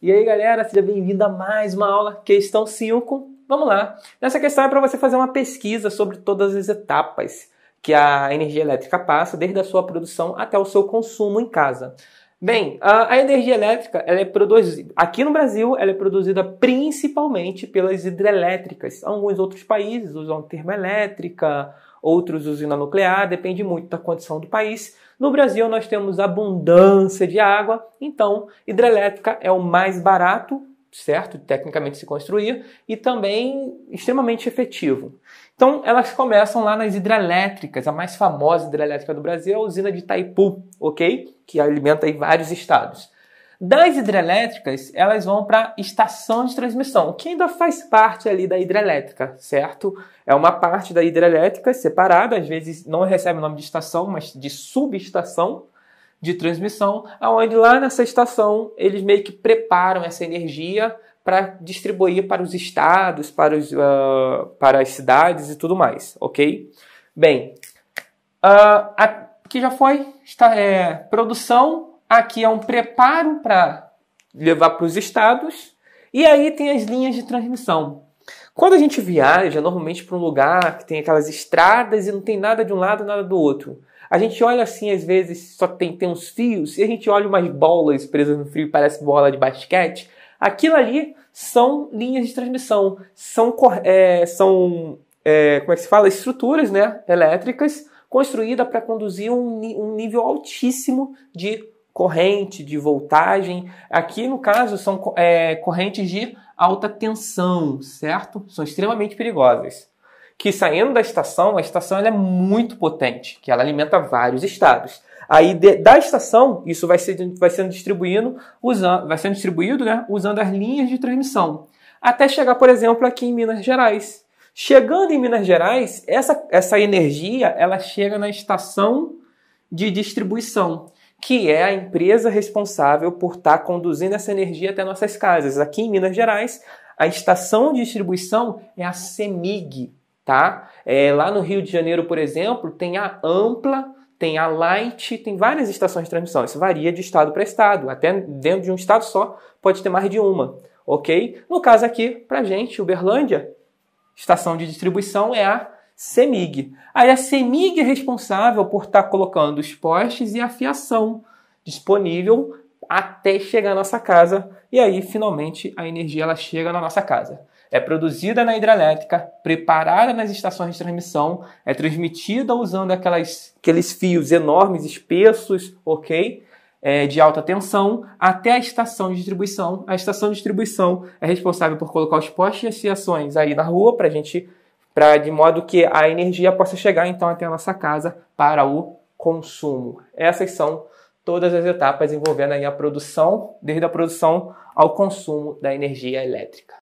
E aí galera, seja bem-vindo a mais uma aula, questão 5. Vamos lá! Nessa questão é para você fazer uma pesquisa sobre todas as etapas que a energia elétrica passa, desde a sua produção até o seu consumo em casa. Bem, a energia elétrica ela é produzida aqui no Brasil, ela é produzida principalmente pelas hidrelétricas. Alguns outros países usam termoelétrica, outros usina nuclear, depende muito da condição do país. No Brasil, nós temos abundância de água, então hidrelétrica é o mais barato, certo? Tecnicamente se construir, e também extremamente efetivo. Então, elas começam lá nas hidrelétricas, a mais famosa hidrelétrica do Brasil é a usina de Itaipu, ok? Que alimenta aí vários estados. Das hidrelétricas, elas vão para estação de transmissão, que ainda faz parte ali da hidrelétrica, certo? É uma parte da hidrelétrica separada, às vezes não recebe o nome de estação, mas de subestação de transmissão, aonde lá nessa estação eles meio que preparam essa energia para distribuir para os estados, para, os, uh, para as cidades e tudo mais, ok? Bem, uh, ah, aqui já foi está, é, eh, produção, Aqui é um preparo para levar para os estados. E aí tem as linhas de transmissão. Quando a gente viaja, normalmente para um lugar que tem aquelas estradas e não tem nada de um lado, nada do outro. A gente olha assim, às vezes só tem, tem uns fios, e a gente olha umas bolas presas no fio e parece bola de basquete. Aquilo ali são linhas de transmissão, são, é, são é, como é que se fala? Estruturas né, elétricas construídas para conduzir um, um nível altíssimo de corrente de voltagem. Aqui, no caso, são é, correntes de alta tensão, certo? São extremamente perigosas. Que saindo da estação, a estação é muito potente, que ela alimenta vários estados. Aí de, da estação, isso vai, ser, vai sendo distribuído, usando, vai sendo distribuído né, usando as linhas de transmissão. Até chegar, por exemplo, aqui em Minas Gerais. Chegando em Minas Gerais, essa, essa energia ela chega na estação de distribuição que é a empresa responsável por estar tá conduzindo essa energia até nossas casas. Aqui em Minas Gerais, a estação de distribuição é a CEMIG, tá? É, lá no Rio de Janeiro, por exemplo, tem a Ampla, tem a Light, tem várias estações de transmissão. Isso varia de estado para estado. Até dentro de um estado só, pode ter mais de uma, ok? No caso aqui, para gente, Uberlândia, estação de distribuição é a CEMIG. Aí a CEMIG é responsável por estar tá colocando os postes e a fiação disponível até chegar à nossa casa e aí finalmente a energia ela chega na nossa casa. É produzida na hidrelétrica, preparada nas estações de transmissão, é transmitida usando aquelas, aqueles fios enormes, espessos, ok? É, de alta tensão até a estação de distribuição. A estação de distribuição é responsável por colocar os postes e as fiações aí na rua para a gente para de modo que a energia possa chegar então até a nossa casa para o consumo. Essas são todas as etapas envolvendo a produção, desde a produção ao consumo da energia elétrica.